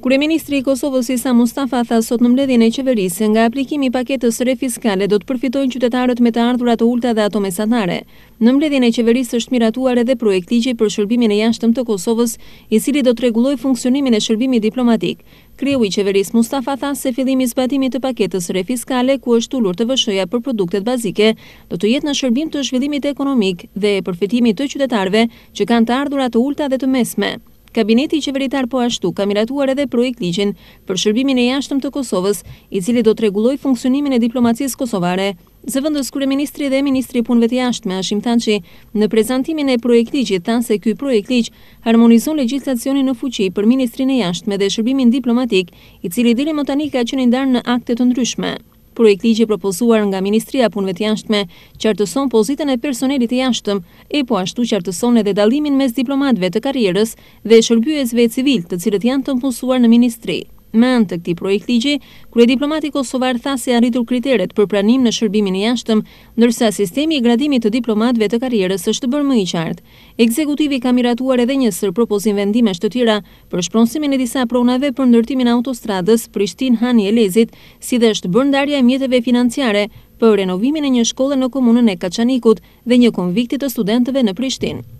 Kure Ministri i Kosovës Isa Mustafa tha sot në mbledhjën e qeverisë nga aplikimi paketës re fiskale do të përfitojnë qytetarët me të ardhurat të ulta dhe ato mesatare. Në mbledhjën e qeverisë është miratuar edhe projektigje për shërbimin e jashtëm të Kosovës, i sili do të reguloj funksionimin e shërbimi diplomatik. Kreu i qeverisë Mustafa tha se fillimi zbatimi të paketës re fiskale, ku është tullur të vëshëja për produktet bazike, do të jetë në shërbim të shvillimit ekonomik dhe përfitimi të qytetarve që kanë të ardhurat ullta dhe të mesme. Kabineti i qeveritar po ashtu ka miratuar edhe projekt ligjin për shërbimin e jashtëm të Kosovës, i cili do të rregulloj funksionimin e diplomacisë kosovare. Zëvendës kryeministri dhe ministri i punëve të jashtme Ashim që në prezantimin e projekt ligjit tanë se ky projekt ligjë harmonizon legjislacionin në fuqi për ministrin e jashtme dhe shërbimin diplomatik, i cili deri më tani ka qenë ndarë në akte të ndryshme. Projekti që propozuar nga Ministria Punëve të Jashtme qartëson pozitën e personelit të jashtëm e po ashtu qartëson edhe dallimin mes diplomatëve të karrierës dhe shërbjuesve civil, të cilët janë të punësuar në ministri. Me anë të këtij projektligji, krye diplomati Kosovar tha se janë rritur kriteret për pranim në shërbimin e jashtëm, ndërsa sistemi i gradimit të diplomatëve të karrierës është bërë më i qartë. Ekzekutivi ka miratuar edhe një sër propozim vendimesh të tjera për shpronësimin e disa pronave për ndërtimin e autostradës Prishtinë-Hani Elezit, si dhe është bërë ndarja e mjeteve financiare për renovimin e një shkolle në komunën e Kaçanikut dhe një konvikti të studentëve në Prishtinë.